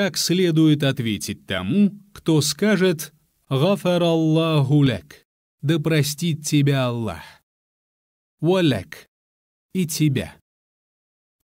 как следует ответить тому, кто скажет «Гафар Аллаху лек, — «Да простит тебя Аллах». «Валяк» — «И тебя».